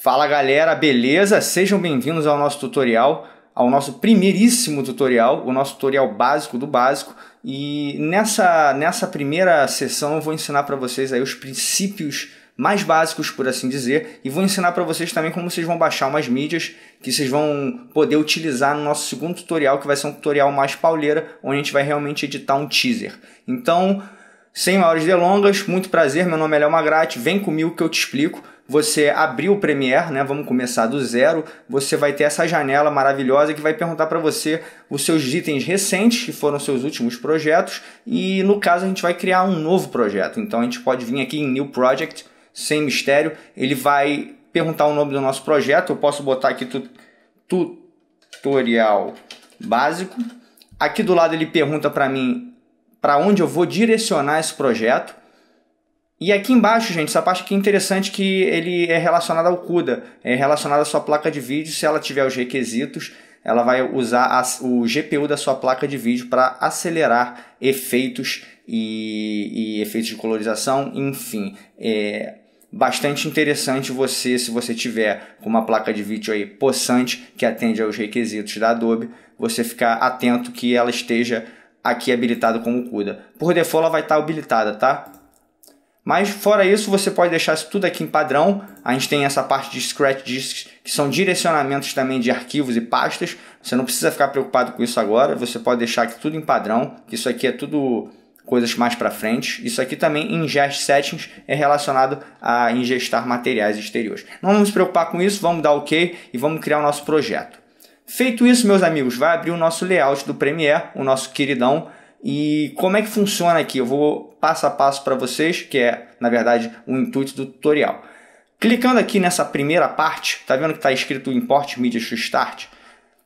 Fala galera, beleza? Sejam bem-vindos ao nosso tutorial, ao nosso primeiríssimo tutorial, o nosso tutorial básico do básico. E nessa, nessa primeira sessão eu vou ensinar para vocês aí os princípios mais básicos, por assim dizer, e vou ensinar para vocês também como vocês vão baixar umas mídias que vocês vão poder utilizar no nosso segundo tutorial, que vai ser um tutorial mais pauleira, onde a gente vai realmente editar um teaser. Então, sem maiores delongas, muito prazer, meu nome é Léo Magrati, vem comigo que eu te explico você abrir o Premiere, né? Vamos começar do zero. Você vai ter essa janela maravilhosa que vai perguntar para você os seus itens recentes, que foram seus últimos projetos, e no caso a gente vai criar um novo projeto. Então a gente pode vir aqui em New Project, sem mistério, ele vai perguntar o nome do nosso projeto. Eu posso botar aqui tu, tutorial básico. Aqui do lado ele pergunta para mim para onde eu vou direcionar esse projeto. E aqui embaixo, gente, essa parte aqui é interessante que ele é relacionada ao CUDA, é relacionada à sua placa de vídeo, se ela tiver os requisitos, ela vai usar a, o GPU da sua placa de vídeo para acelerar efeitos e, e, efeitos de colorização, enfim. É bastante interessante você, se você tiver com uma placa de vídeo aí possante, que atende aos requisitos da Adobe, você ficar atento que ela esteja aqui habilitada como CUDA. Por default ela vai estar tá habilitada, tá? Mas fora isso, você pode deixar isso tudo aqui em padrão. A gente tem essa parte de scratch disks, que são direcionamentos também de arquivos e pastas. Você não precisa ficar preocupado com isso agora. Você pode deixar aqui tudo em padrão, que isso aqui é tudo coisas mais para frente. Isso aqui também, ingest settings, é relacionado a ingestar materiais exteriores. Não vamos nos preocupar com isso, vamos dar OK e vamos criar o nosso projeto. Feito isso, meus amigos, vai abrir o nosso layout do Premiere, o nosso queridão, e como é que funciona aqui? Eu vou passo a passo para vocês, que é, na verdade, o intuito do tutorial. Clicando aqui nessa primeira parte, tá vendo que está escrito Import Media to Start?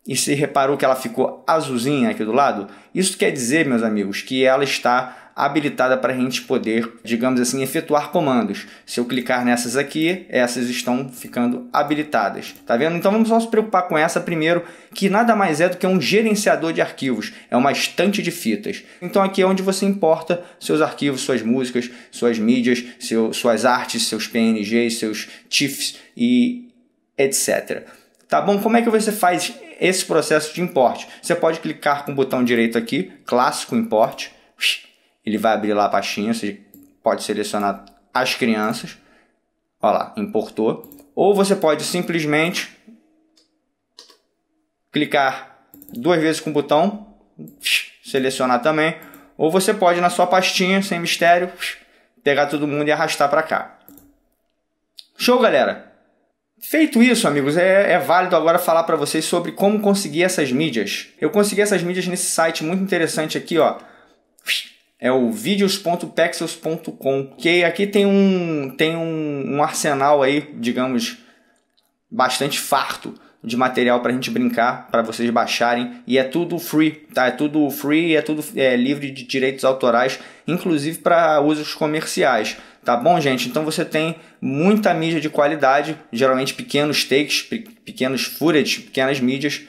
e se reparou que ela ficou azulzinha aqui do lado, isso quer dizer, meus amigos, que ela está habilitada para a gente poder, digamos assim, efetuar comandos. Se eu clicar nessas aqui, essas estão ficando habilitadas. Tá vendo? Então vamos só se preocupar com essa primeiro, que nada mais é do que um gerenciador de arquivos, é uma estante de fitas. Então aqui é onde você importa seus arquivos, suas músicas, suas mídias, seu, suas artes, seus PNGs, seus TIFFs e etc. Tá bom? Como é que você faz esse processo de importe. Você pode clicar com o botão direito aqui, clássico importe, ele vai abrir lá a pastinha, você pode selecionar as crianças, olha lá, importou. Ou você pode simplesmente clicar duas vezes com o botão, selecionar também, ou você pode na sua pastinha, sem mistério, pegar todo mundo e arrastar para cá. Show, galera! Feito isso, amigos, é, é válido agora falar para vocês sobre como conseguir essas mídias. Eu consegui essas mídias nesse site muito interessante aqui, ó. É o videos.pexels.com, que aqui tem um tem um, um, arsenal aí, digamos, bastante farto de material para a gente brincar, para vocês baixarem e é tudo free, tá? É tudo free, é tudo é, livre de direitos autorais, inclusive para usos comerciais. Tá bom, gente? Então você tem muita mídia de qualidade, geralmente pequenos takes, pequenos footage, pequenas mídias.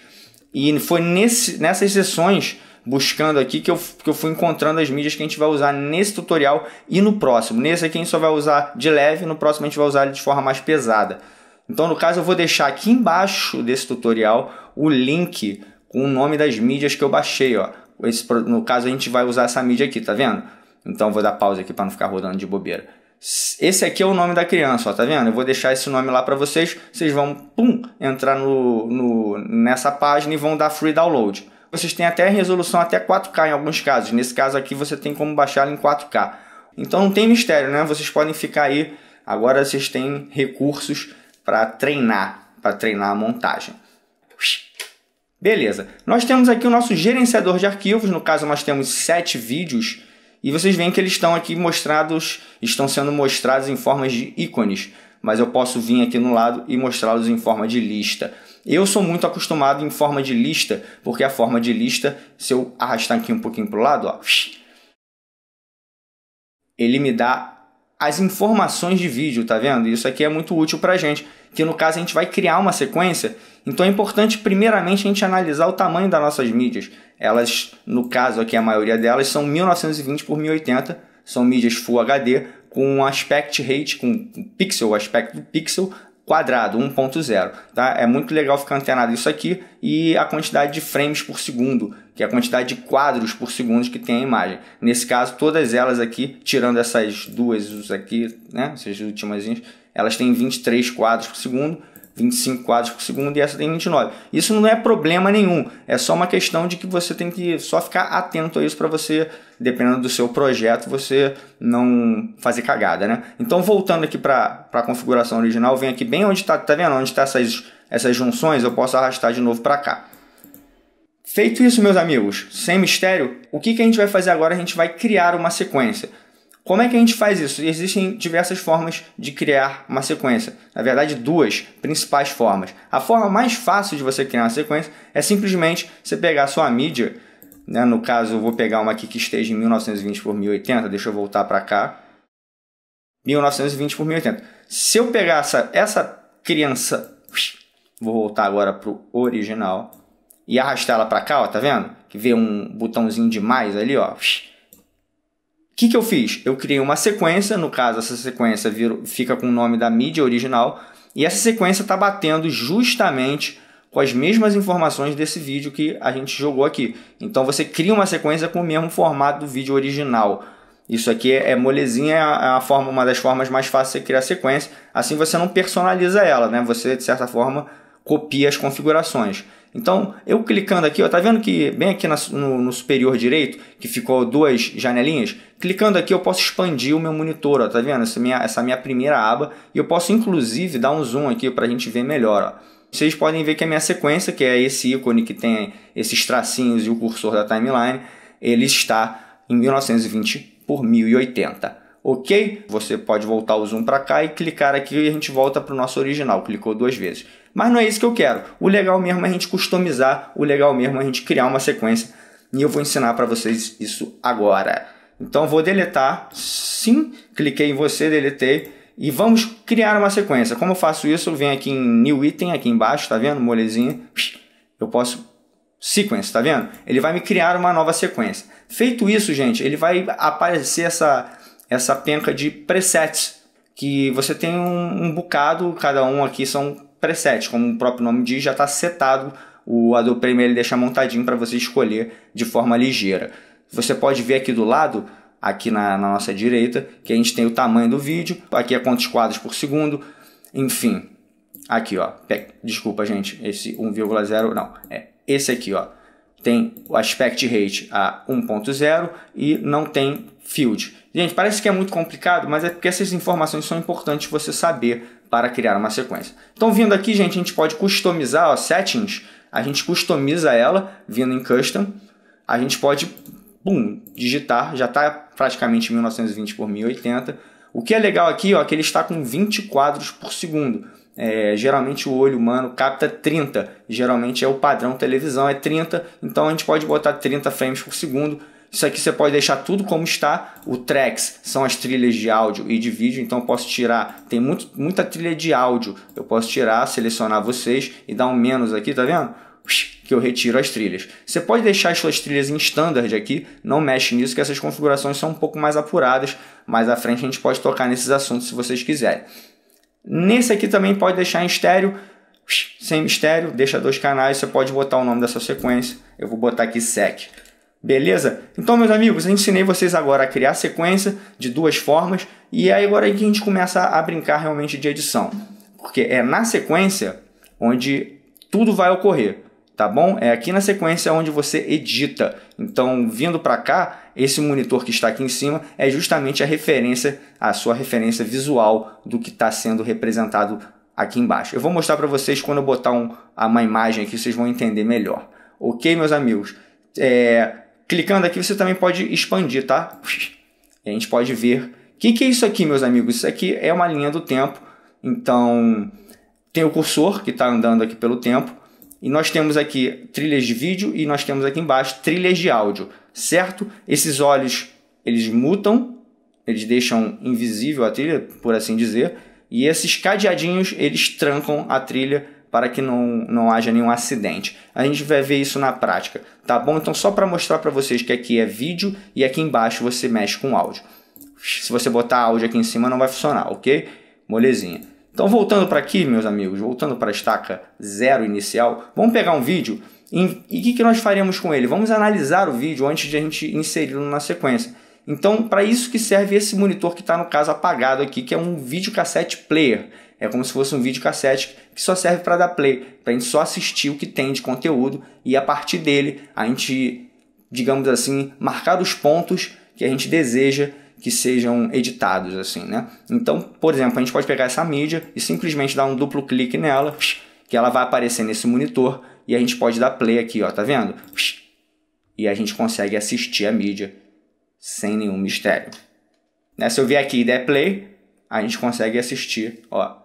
E foi nesse, nessas sessões buscando aqui que eu, que eu fui encontrando as mídias que a gente vai usar nesse tutorial e no próximo. Nesse aqui a gente só vai usar de leve, no próximo a gente vai usar de forma mais pesada. Então, no caso, eu vou deixar aqui embaixo desse tutorial o link com o nome das mídias que eu baixei. Ó. Esse, no caso, a gente vai usar essa mídia aqui, tá vendo? Então, vou dar pausa aqui para não ficar rodando de bobeira. Esse aqui é o nome da criança, ó, tá vendo? Eu vou deixar esse nome lá para vocês. Vocês vão, pum, entrar no, no, nessa página e vão dar free download. Vocês têm até resolução até 4K em alguns casos. Nesse caso aqui, você tem como baixar em 4K. Então não tem mistério, né? Vocês podem ficar aí. Agora vocês têm recursos para treinar, para treinar a montagem. Beleza. Nós temos aqui o nosso gerenciador de arquivos. No caso, nós temos sete vídeos e vocês veem que eles estão aqui mostrados, estão sendo mostrados em formas de ícones, mas eu posso vir aqui no lado e mostrá-los em forma de lista. Eu sou muito acostumado em forma de lista, porque a forma de lista, se eu arrastar aqui um pouquinho para o lado, ó, ele me dá as informações de vídeo, tá vendo? Isso aqui é muito útil para a gente, que no caso a gente vai criar uma sequência. Então é importante, primeiramente, a gente analisar o tamanho das nossas mídias. Elas, no caso aqui, a maioria delas são 1920 por 1080, são mídias Full HD com aspect rate, com pixel, aspecto do pixel quadrado 1.0, tá? É muito legal ficar antenado isso aqui e a quantidade de frames por segundo, que é a quantidade de quadros por segundo que tem a imagem. Nesse caso, todas elas aqui, tirando essas duas aqui, né, essas últimas, elas têm 23 quadros por segundo 25 quadros por segundo e essa tem 29. Isso não é problema nenhum, é só uma questão de que você tem que só ficar atento a isso para você, dependendo do seu projeto, você não fazer cagada, né? Então, voltando aqui para a configuração original, vem aqui bem onde está, tá vendo? Onde está essas, essas junções, eu posso arrastar de novo para cá. Feito isso, meus amigos, sem mistério, o que, que a gente vai fazer agora? A gente vai criar uma sequência. Como é que a gente faz isso? Existem diversas formas de criar uma sequência. Na verdade, duas principais formas. A forma mais fácil de você criar uma sequência é simplesmente você pegar a sua mídia. Né? No caso, eu vou pegar uma aqui que esteja em 1920 por 1080. Deixa eu voltar para cá. 1920 por 1080. Se eu pegar essa, essa criança, vou voltar agora para o original e arrastar ela para cá, ó, tá vendo? Que vê um botãozinho de mais ali, ó o que, que eu fiz? Eu criei uma sequência, no caso, essa sequência fica com o nome da mídia original, e essa sequência está batendo justamente com as mesmas informações desse vídeo que a gente jogou aqui. Então você cria uma sequência com o mesmo formato do vídeo original. Isso aqui é, é molezinha, é, é a forma, uma das formas mais fáceis de criar sequência. Assim você não personaliza ela, né? Você, de certa forma, copia as configurações. Então, eu clicando aqui, ó, tá vendo que bem aqui na, no, no, superior direito, que ficou duas janelinhas? Clicando aqui, eu posso expandir o meu monitor, ó, tá vendo? Essa minha, essa minha primeira aba. E eu posso, inclusive, dar um zoom aqui para a gente ver melhor, ó. Vocês podem ver que a minha sequência, que é esse ícone que tem esses tracinhos e o cursor da timeline, ele está em 1920 por 1080 ok, você pode voltar o zoom para cá e clicar aqui e a gente volta para o nosso original, clicou duas vezes. Mas não é isso que eu quero. O legal mesmo é a gente customizar, o legal mesmo é a gente criar uma sequência e eu vou ensinar para vocês isso agora. Então vou deletar, sim, cliquei em você, deletei e vamos criar uma sequência. Como eu faço isso? Eu venho aqui em New Item, aqui embaixo, tá vendo? Molezinha. Eu posso sequence, tá vendo? Ele vai me criar uma nova sequência. Feito isso, gente, ele vai aparecer essa essa penca de presets, que você tem um, um bocado, cada um aqui são presets, como o próprio nome diz, já está setado, o Adobe Premiere ele deixa montadinho para você escolher de forma ligeira. Você pode ver aqui do lado, aqui na, na nossa direita, que a gente tem o tamanho do vídeo, aqui é quantos quadros por segundo, enfim, aqui ó, desculpa gente, esse 1,0 não, é esse aqui ó, tem o aspect rate a 1.0 e não tem field. Gente, parece que é muito complicado, mas é porque essas informações são importantes você saber para criar uma sequência. Então, vindo aqui, gente, a gente pode customizar, ó, settings, a gente customiza ela, vindo em custom, a gente pode, bum, digitar, já está praticamente 1920 por 1080. O que é legal aqui, ó, é que ele está com 20 quadros por segundo. É, geralmente o olho humano capta 30, geralmente é o padrão televisão, é 30, então a gente pode botar 30 frames por segundo. Isso aqui você pode deixar tudo como está. O tracks são as trilhas de áudio e de vídeo, então eu posso tirar. Tem muito, muita trilha de áudio, eu posso tirar, selecionar vocês e dar um menos aqui, tá vendo? que eu retiro as trilhas. Você pode deixar as suas trilhas em standard aqui, não mexe nisso, que essas configurações são um pouco mais apuradas. Mais à frente a gente pode tocar nesses assuntos se vocês quiserem. Nesse aqui também pode deixar em estéreo, sem mistério, deixa dois canais, você pode botar o nome dessa sequência. Eu vou botar aqui sec. Beleza? Então, meus amigos, eu ensinei vocês agora a criar sequência de duas formas e aí é agora é que a gente começa a brincar realmente de edição. Porque é na sequência onde tudo vai ocorrer tá bom? É aqui na sequência onde você edita. Então, vindo para cá, esse monitor que está aqui em cima é justamente a referência, a sua referência visual do que está sendo representado aqui embaixo. Eu vou mostrar para vocês quando eu botar um, uma imagem aqui, vocês vão entender melhor. Ok, meus amigos? É, clicando aqui, você também pode expandir, tá? a gente pode ver. O que, que é isso aqui, meus amigos? Isso aqui é uma linha do tempo. Então, tem o cursor que está andando aqui pelo tempo e nós temos aqui trilhas de vídeo e nós temos aqui embaixo trilhas de áudio, certo? Esses olhos, eles mutam, eles deixam invisível a trilha, por assim dizer, e esses cadeadinhos, eles trancam a trilha para que não, não haja nenhum acidente. A gente vai ver isso na prática, tá bom? Então só para mostrar para vocês que aqui é vídeo e aqui embaixo você mexe com áudio. Se você botar áudio aqui em cima não vai funcionar, ok? Molezinha. Então, voltando para aqui, meus amigos, voltando para a estaca zero inicial, vamos pegar um vídeo e o que, que nós faremos com ele? Vamos analisar o vídeo antes de a gente inseri-lo na sequência. Então, para isso que serve esse monitor que está, no caso, apagado aqui, que é um videocassete player. É como se fosse um videocassete que só serve para dar play, para a gente só assistir o que tem de conteúdo e a partir dele a gente, digamos assim, marcar os pontos que a gente deseja que sejam editados, assim, né? Então, por exemplo, a gente pode pegar essa mídia e simplesmente dar um duplo clique nela, que ela vai aparecer nesse monitor, e a gente pode dar play aqui, ó, tá vendo? E a gente consegue assistir a mídia sem nenhum mistério. Né? Se eu vier aqui e der play, a gente consegue assistir, ó,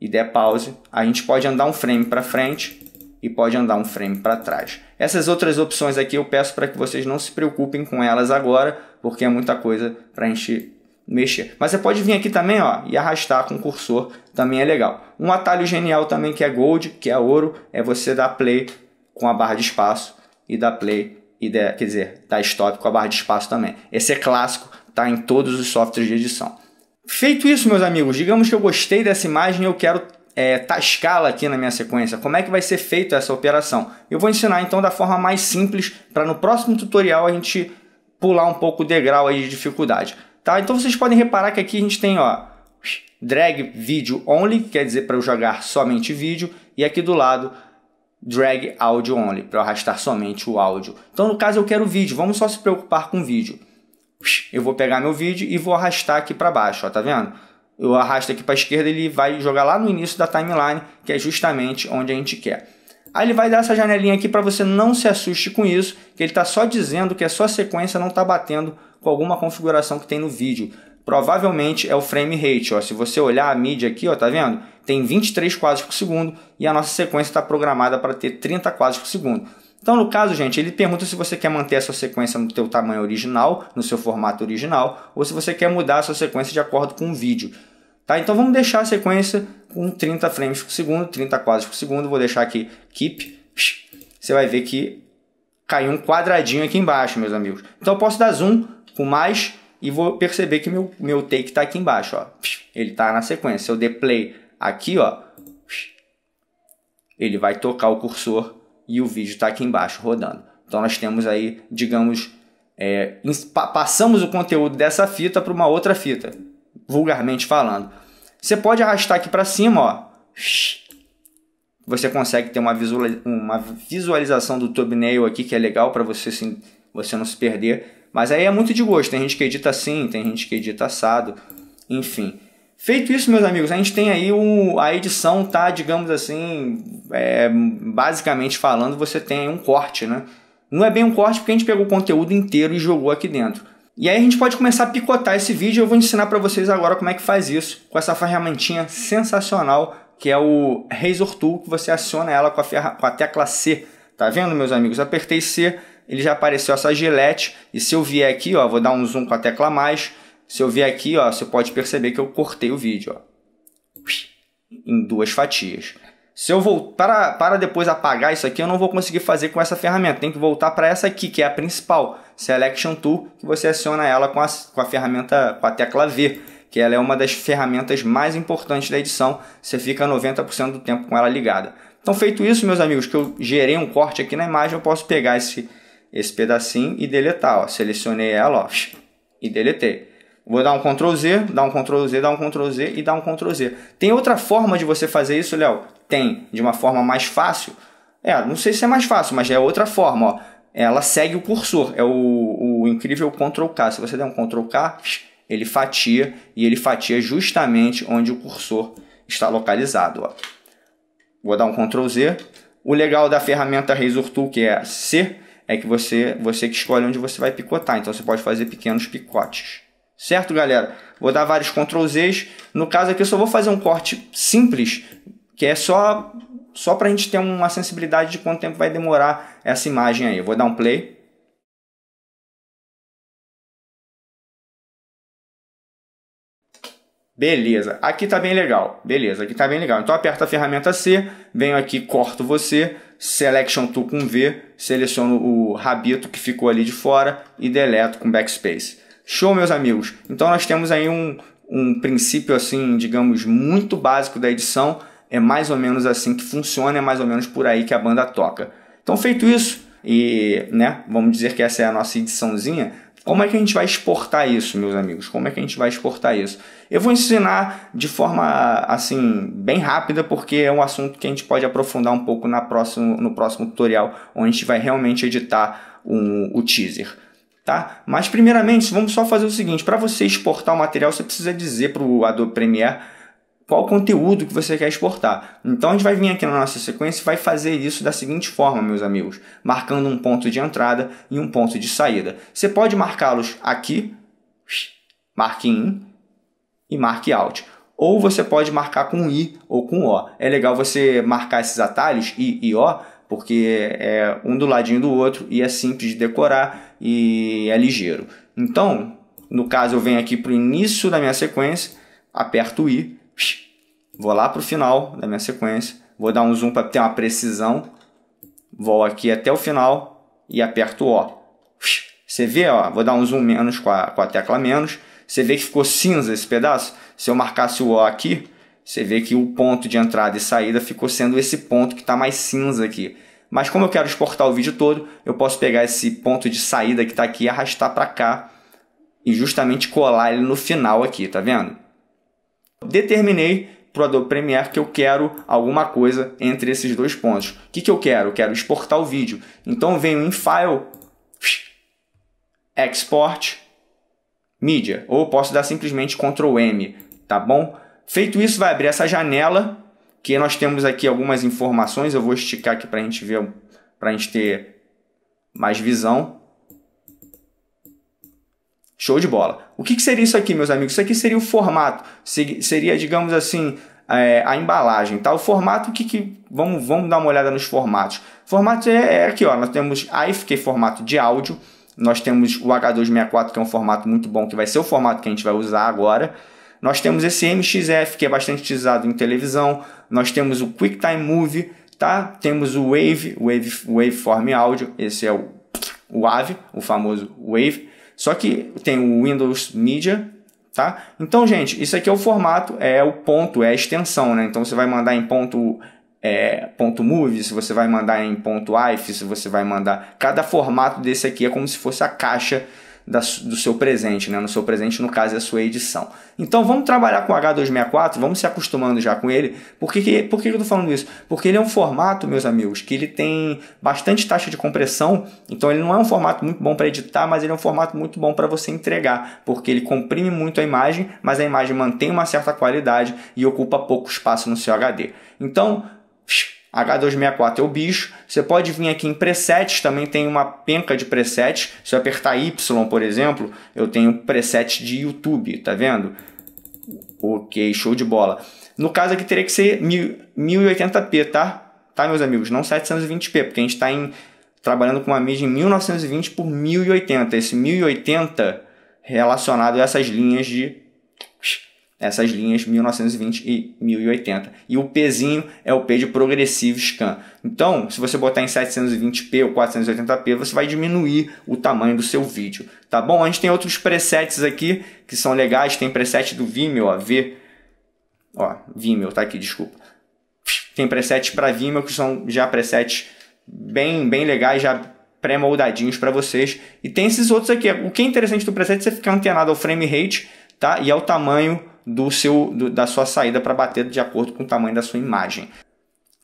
e der pause, a gente pode andar um frame para frente e pode andar um frame para trás. Essas outras opções aqui eu peço para que vocês não se preocupem com elas agora, porque é muita coisa para a gente mexer. Mas você pode vir aqui também ó, e arrastar com o cursor, também é legal. Um atalho genial também que é gold, que é ouro, é você dar play com a barra de espaço e dar play, e der, quer dizer, dar stop com a barra de espaço também. Esse é clássico, tá em todos os softwares de edição. Feito isso, meus amigos, digamos que eu gostei dessa imagem e eu quero é, tascá-la aqui na minha sequência. Como é que vai ser feita essa operação? Eu vou ensinar então da forma mais simples para no próximo tutorial a gente pular um pouco o degrau aí de dificuldade, tá? Então vocês podem reparar que aqui a gente tem, ó, drag video only, quer dizer para eu jogar somente vídeo, e aqui do lado drag audio only, para eu arrastar somente o áudio. Então no caso eu quero vídeo, vamos só se preocupar com vídeo. Eu vou pegar meu vídeo e vou arrastar aqui para baixo, ó, tá vendo? Eu arrasto aqui para a esquerda, ele vai jogar lá no início da timeline, que é justamente onde a gente quer. Aí ele vai dar essa janelinha aqui para você não se assuste com isso, que ele está só dizendo que a sua sequência não está batendo com alguma configuração que tem no vídeo. Provavelmente é o frame rate, ó. Se você olhar a mídia aqui, ó, tá vendo? Tem 23 quadros por segundo e a nossa sequência está programada para ter 30 quadros por segundo. Então, no caso, gente, ele pergunta se você quer manter a sua sequência no teu tamanho original, no seu formato original, ou se você quer mudar a sua sequência de acordo com o vídeo. Tá? Então vamos deixar a sequência com 30 frames por segundo, 30 quadros por segundo. Vou deixar aqui keep. Você vai ver que caiu um quadradinho aqui embaixo, meus amigos. Então eu posso dar zoom com mais e vou perceber que meu, meu take está aqui embaixo. Ó. Ele está na sequência. Se eu der play aqui, ó, ele vai tocar o cursor e o vídeo está aqui embaixo rodando. Então nós temos aí, digamos, é, passamos o conteúdo dessa fita para uma outra fita vulgarmente falando. Você pode arrastar aqui para cima, ó. Você consegue ter uma, visualização do thumbnail aqui que é legal para você, assim, você não se perder. Mas aí é muito de gosto. Tem gente que edita assim, tem gente que edita assado. Enfim. Feito isso, meus amigos, a gente tem aí a edição, tá? Digamos assim, é, basicamente falando, você tem um corte, né? Não é bem um corte porque a gente pegou o conteúdo inteiro e jogou aqui dentro e aí a gente pode começar a picotar esse vídeo. Eu vou ensinar para vocês agora como é que faz isso com essa ferramentinha sensacional que é o Razor Tool, que você aciona ela com a, ferra, com a tecla C. Tá vendo, meus amigos? Apertei C, ele já apareceu essa gilete. E se eu vier aqui, ó, vou dar um zoom com a tecla mais. Se eu vier aqui, ó, você pode perceber que eu cortei o vídeo, ó, em duas fatias. Se eu voltar para depois apagar isso aqui, eu não vou conseguir fazer com essa ferramenta. Tem que voltar para essa aqui, que é a principal. Selection Tool, que você aciona ela com a, com a ferramenta, com a tecla V, que ela é uma das ferramentas mais importantes da edição, você fica 90% do tempo com ela ligada. Então, feito isso, meus amigos, que eu gerei um corte aqui na imagem, eu posso pegar esse, esse pedacinho e deletar. Ó. Selecionei ela ó, e deletei. Vou dar um Ctrl Z, dar um Ctrl Z, dar um Ctrl Z e dar um Ctrl Z. Tem outra forma de você fazer isso, Léo? Tem. De uma forma mais fácil? É, não sei se é mais fácil, mas é outra forma. Ó ela segue o cursor. É o, o incrível Ctrl K. Se você der um Ctrl K, ele fatia e ele fatia justamente onde o cursor está localizado. Ó. Vou dar um Ctrl Z. O legal da ferramenta Razor Tool, que é C, é que você, você que escolhe onde você vai picotar. Então você pode fazer pequenos picotes. Certo, galera? Vou dar vários Ctrl Zs. No caso aqui eu só vou fazer um corte simples, que é só só para a gente ter uma sensibilidade de quanto tempo vai demorar essa imagem aí. Eu vou dar um play. Beleza, aqui está bem legal. Beleza, aqui está bem legal. Então aperta a ferramenta C, venho aqui, corto você, Selection Tool com V, seleciono o rabito que ficou ali de fora e deleto com Backspace. Show, meus amigos. Então nós temos aí um, um princípio assim, digamos, muito básico da edição é mais ou menos assim que funciona, é mais ou menos por aí que a banda toca. Então, feito isso, e né, vamos dizer que essa é a nossa ediçãozinha, como é que a gente vai exportar isso, meus amigos? Como é que a gente vai exportar isso? Eu vou ensinar de forma assim bem rápida, porque é um assunto que a gente pode aprofundar um pouco na próximo, no próximo tutorial, onde a gente vai realmente editar um, o teaser. Tá? Mas primeiramente, vamos só fazer o seguinte: para você exportar o material, você precisa dizer para o Adobe Premiere qual conteúdo que você quer exportar. Então a gente vai vir aqui na nossa sequência e vai fazer isso da seguinte forma, meus amigos, marcando um ponto de entrada e um ponto de saída. Você pode marcá-los aqui, marque in e marque out. Ou você pode marcar com i ou com o. É legal você marcar esses atalhos i e o, porque é um do ladinho do outro e é simples de decorar e é ligeiro. Então, no caso eu venho aqui para o início da minha sequência, aperto i Vou lá para o final da minha sequência, vou dar um zoom para ter uma precisão. Vou aqui até o final e aperto O. Você vê, ó, vou dar um zoom menos com a, com a tecla menos. Você vê que ficou cinza esse pedaço? Se eu marcasse o O aqui, você vê que o ponto de entrada e saída ficou sendo esse ponto que está mais cinza aqui. Mas como eu quero exportar o vídeo todo, eu posso pegar esse ponto de saída que está aqui e arrastar para cá e justamente colar ele no final aqui, tá vendo? determinei para o Adobe Premiere que eu quero alguma coisa entre esses dois pontos. O que, que eu quero? Eu quero exportar o vídeo. Então venho em File, Export, Media. Ou posso dar simplesmente Ctrl M, tá bom? Feito isso, vai abrir essa janela, que nós temos aqui algumas informações. Eu vou esticar aqui para a gente ver, para a gente ter mais visão. Show de bola. O que, seria isso aqui, meus amigos? Isso aqui seria o formato, seria, digamos assim, é, a embalagem, tá? O formato, o que, que... Vamos, vamos dar uma olhada nos formatos. Formato é, é aqui, ó, nós temos AIF, que é formato de áudio, nós temos o H264, que é um formato muito bom, que vai ser o formato que a gente vai usar agora. Nós temos esse MXF, que é bastante utilizado em televisão. Nós temos o QuickTime Movie, tá? Temos o Wave, Wave Waveform Audio, esse é o, o AVE, o famoso Wave. Só que tem o Windows Media, tá? Então, gente, isso aqui é o formato, é o ponto, é a extensão, né? Então você vai mandar em ponto é, ponto .move, se você vai mandar em ponto .if, se você vai mandar... Cada formato desse aqui é como se fosse a caixa da, do seu presente, né? no seu presente, no caso, é a sua edição. Então vamos trabalhar com o H264, vamos se acostumando já com ele. Por que, que, por que, que eu estou falando isso? Porque ele é um formato, meus amigos, que ele tem bastante taxa de compressão, então ele não é um formato muito bom para editar, mas ele é um formato muito bom para você entregar, porque ele comprime muito a imagem, mas a imagem mantém uma certa qualidade e ocupa pouco espaço no seu HD. Então, H264 é o bicho. Você pode vir aqui em presets, também tem uma penca de presets. Se eu apertar Y, por exemplo, eu tenho preset de YouTube, tá vendo? Ok, show de bola. No caso aqui teria que ser 1080p, tá? Tá, meus amigos? Não 720p, porque a gente está trabalhando com uma mídia em 1920 por 1080. Esse 1080 relacionado a essas linhas de essas linhas 1920 e 1080. E o pezinho é o P de progressivo scan. Então, se você botar em 720p ou 480p, você vai diminuir o tamanho do seu vídeo, tá bom? A gente tem outros presets aqui que são legais, tem preset do Vimeo, ó, V ó, Vimeo, tá aqui, desculpa. Tem presets para Vimeo que são já presets bem, bem legais, já pré-moldadinhos para vocês. E tem esses outros aqui. O que é interessante do preset é você ficar antenado ao frame rate, tá? E ao tamanho do seu, do, da sua saída para bater de acordo com o tamanho da sua imagem.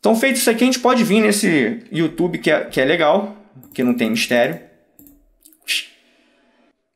Então, feito isso aqui, a gente pode vir nesse YouTube que é, que é legal, que não tem mistério.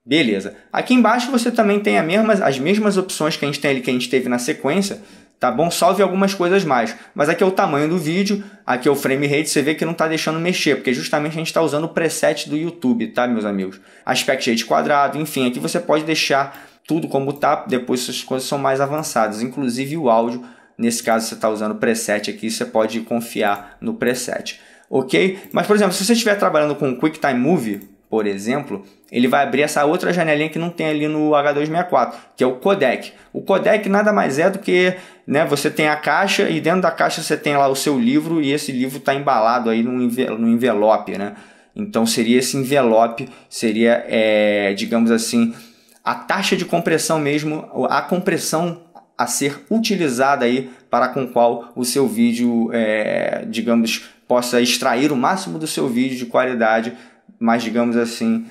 Beleza. Aqui embaixo você também tem mesma, as mesmas opções que a gente tem ali, que a gente teve na sequência, tá bom? Salve algumas coisas mais. Mas aqui é o tamanho do vídeo, aqui é o frame rate, você vê que não está deixando mexer, porque justamente a gente está usando o preset do YouTube, tá, meus amigos? Aspect rate quadrado, enfim, aqui você pode deixar tudo como tá, depois essas coisas são mais avançadas, inclusive o áudio, nesse caso você está usando preset aqui, você pode confiar no preset, ok? Mas, por exemplo, se você estiver trabalhando com QuickTime Movie, por exemplo, ele vai abrir essa outra janelinha que não tem ali no H264, que é o codec. O codec nada mais é do que, né, você tem a caixa e dentro da caixa você tem lá o seu livro e esse livro está embalado aí num envelope, né? Então seria esse envelope, seria, é, digamos assim, a taxa de compressão mesmo, a compressão a ser utilizada aí para com qual o seu vídeo, é, digamos, possa extrair o máximo do seu vídeo de qualidade, mas digamos assim,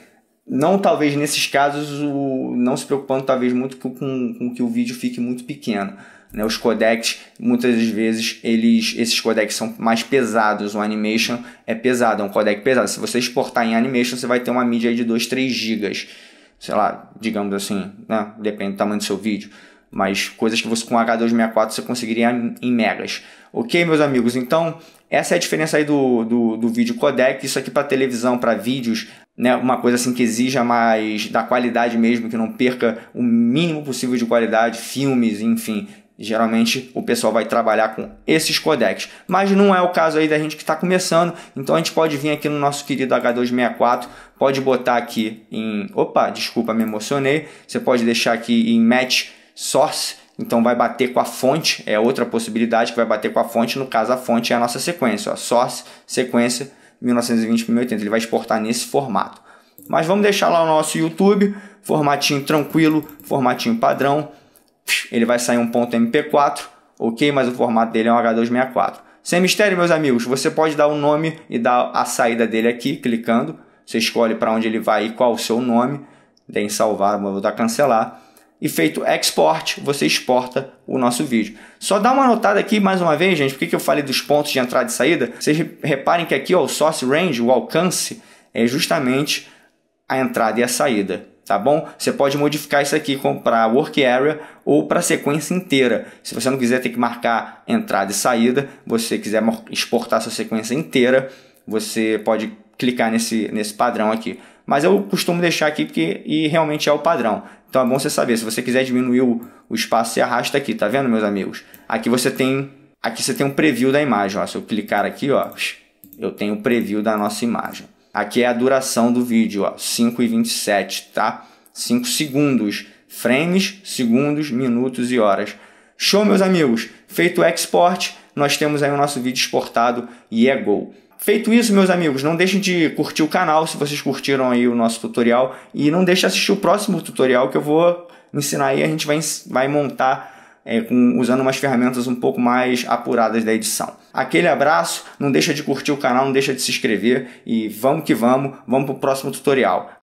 não talvez nesses casos, o, não se preocupando talvez muito com, com que o vídeo fique muito pequeno. Né? Os codecs, muitas vezes, eles, esses codecs são mais pesados. O animation é pesado, é um codec pesado. Se você exportar em animation, você vai ter uma mídia de 2, 3 gigas. Sei lá, digamos assim, né? depende do tamanho do seu vídeo mas coisas que você com H264 você conseguiria em megas. Ok, meus amigos? Então, essa é a diferença aí do, do, do vídeo codec. Isso aqui para televisão, para vídeos, né, uma coisa assim que exija mais da qualidade mesmo, que não perca o mínimo possível de qualidade, filmes, enfim. Geralmente o pessoal vai trabalhar com esses codecs, mas não é o caso aí da gente que está começando, então a gente pode vir aqui no nosso querido H264, pode botar aqui em. Opa, desculpa, me emocionei. Você pode deixar aqui em Match Source, então vai bater com a fonte, é outra possibilidade que vai bater com a fonte, no caso a fonte é a nossa sequência, ó, source, sequência 1920 x 1080. Ele vai exportar nesse formato. Mas vamos deixar lá o nosso YouTube, formatinho tranquilo, formatinho padrão. Ele vai sair um ponto MP4, ok? Mas o formato dele é um H264. Sem mistério, meus amigos, você pode dar o um nome e dar a saída dele aqui, clicando. Você escolhe para onde ele vai e qual o seu nome. Tem salvar, vou dar cancelar e feito export, você exporta o nosso vídeo. Só dá uma notada aqui mais uma vez, gente, porque eu falei dos pontos de entrada e saída. Vocês reparem que aqui ó, o source range, o alcance, é justamente a entrada e a saída tá bom? Você pode modificar isso aqui para work area ou para sequência inteira. Se você não quiser ter que marcar entrada e saída, você quiser exportar sua sequência inteira, você pode clicar nesse, nesse padrão aqui mas eu costumo deixar aqui porque e realmente é o padrão. Então é bom você saber, se você quiser diminuir o, o espaço, você arrasta aqui, tá vendo, meus amigos? Aqui você tem aqui você tem um preview da imagem, ó. Se eu clicar aqui, ó, eu tenho o preview da nossa imagem. Aqui é a duração do vídeo, ó, 5 e 27, tá? 5 segundos, frames, segundos, minutos e horas. Show, meus amigos! Feito o export, nós temos aí o nosso vídeo exportado e é gol. Feito isso, meus amigos, não deixem de curtir o canal se vocês curtiram aí o nosso tutorial e não deixem de assistir o próximo tutorial que eu vou ensinar aí, a gente vai, vai montar é, com, usando umas ferramentas um pouco mais apuradas da edição. Aquele abraço, não deixa de curtir o canal, não deixa de se inscrever e vamos que vamos, vamos para o próximo tutorial.